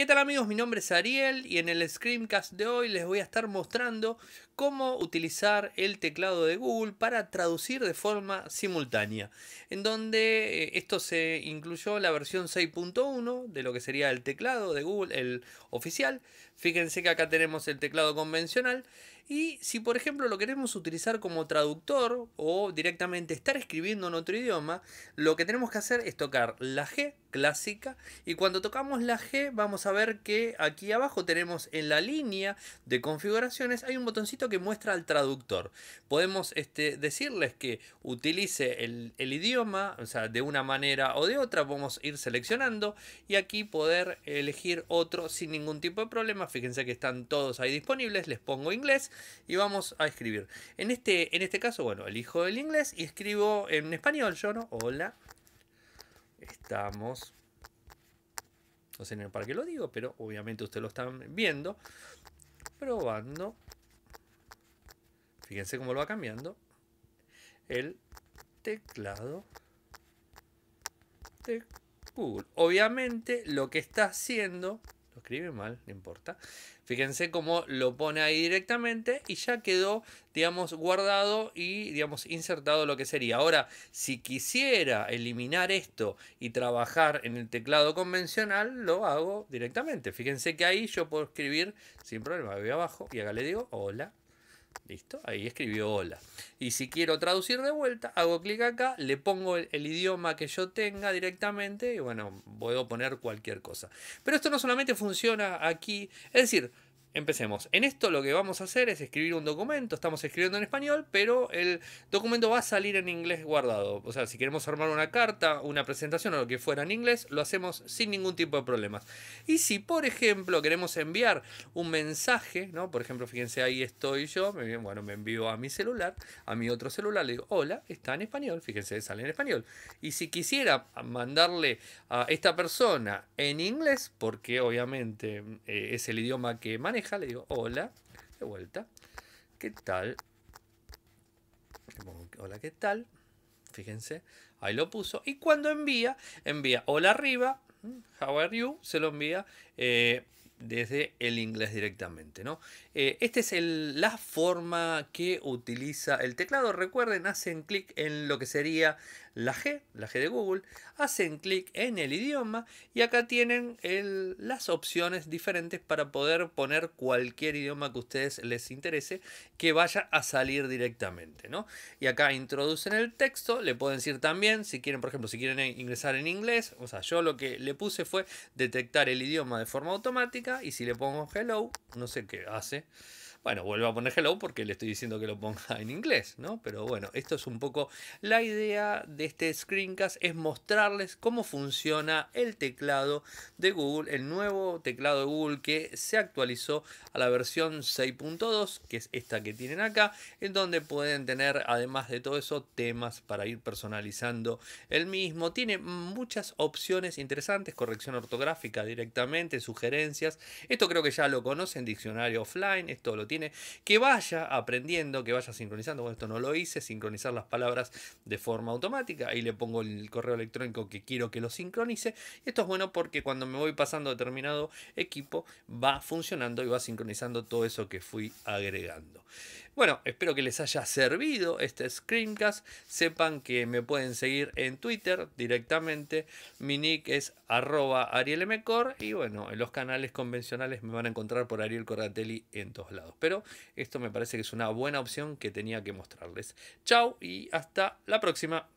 ¿Qué tal amigos? Mi nombre es Ariel y en el screencast de hoy les voy a estar mostrando cómo utilizar el teclado de Google para traducir de forma simultánea. En donde eh, esto se incluyó la versión 6.1 de lo que sería el teclado de Google, el oficial. Fíjense que acá tenemos el teclado convencional. Y si por ejemplo lo queremos utilizar como traductor o directamente estar escribiendo en otro idioma, lo que tenemos que hacer es tocar la G clásica y cuando tocamos la G vamos a ver que aquí abajo tenemos en la línea de configuraciones hay un botoncito que muestra al traductor. Podemos este, decirles que utilice el, idioma, o sea, de una manera o de otra, podemos ir seleccionando y aquí poder elegir otro sin ningún tipo de problema. Fíjense que están todos ahí disponibles, les pongo inglés y vamos a escribir. En este, en este caso, bueno, elijo el inglés y escribo en español, yo no, hola, estamos no sé para qué lo digo, pero obviamente ustedes lo están viendo. Probando. Fíjense cómo lo va cambiando. El teclado de Google. Obviamente lo que está haciendo escribe mal, no importa. Fíjense cómo lo pone ahí directamente y ya quedó, digamos, guardado y, digamos, insertado lo que sería. Ahora, si quisiera eliminar esto y trabajar en el teclado convencional, lo hago directamente. Fíjense que ahí yo puedo escribir sin problema. abajo y acá le digo, hola. ¿Listo? Ahí escribió hola. Y si quiero traducir de vuelta, hago clic acá, le pongo el, idioma que yo tenga directamente y bueno, puedo poner cualquier cosa. Pero esto no solamente funciona aquí, es decir, Empecemos. En esto lo que vamos a hacer es escribir un documento. Estamos escribiendo en español, pero el documento va a salir en inglés guardado. O sea, si queremos armar una carta, una presentación o lo que fuera en inglés, lo hacemos sin ningún tipo de problemas. Y si, por ejemplo, queremos enviar un mensaje, ¿no? Por ejemplo, fíjense, ahí estoy yo. Bueno, me envío a mi celular, a mi otro celular. Le digo, hola, está en español. Fíjense, sale en español. Y si quisiera mandarle a esta persona en inglés, porque obviamente eh, es el idioma que maneja, le digo hola, de vuelta, ¿qué tal? hola, ¿qué tal? Fíjense, ahí lo puso. Y cuando envía, envía hola arriba, mm, how are you, se lo envía. Eh, desde el inglés directamente. ¿no? Eh, esta es la forma que utiliza el teclado. Recuerden, hacen clic en lo que sería la G, la G de Google, hacen clic en el idioma y acá tienen las opciones diferentes para poder poner cualquier idioma que a ustedes les interese que vaya a salir directamente. ¿no? Y acá introducen el texto, le pueden decir también, si quieren, por ejemplo, si quieren ingresar en inglés, o sea, yo lo que le puse fue detectar el idioma de forma automática y si le pongo hello, no sé qué hace. Bueno, vuelvo a poner hello porque le estoy diciendo que lo ponga en inglés, ¿no? Pero bueno, esto es un poco la idea de este screencast, es mostrarles cómo funciona el teclado de Google, el nuevo teclado de Google que se actualizó a la versión 6.2, que es esta que tienen acá, en donde pueden tener, además de todo eso, temas para ir personalizando el mismo. Tiene muchas opciones interesantes, corrección ortográfica directamente, sugerencias. Esto creo que ya lo conocen, diccionario offline, esto lo tiene, que vaya aprendiendo, que vaya sincronizando. Bueno, esto no lo hice, sincronizar las palabras de forma automática. Ahí le pongo el correo electrónico que quiero que lo sincronice. Esto es bueno porque cuando me voy pasando determinado equipo va funcionando y va sincronizando todo eso que fui agregando. Bueno, espero que les haya servido este screencast. Sepan que me pueden seguir en Twitter directamente. Mi nick es arroba arielmcor y bueno, en los canales convencionales me van a encontrar por Ariel Corratelli en todos lados. Pero esto me parece que es una buena opción que tenía que mostrarles. Chao y hasta la próxima.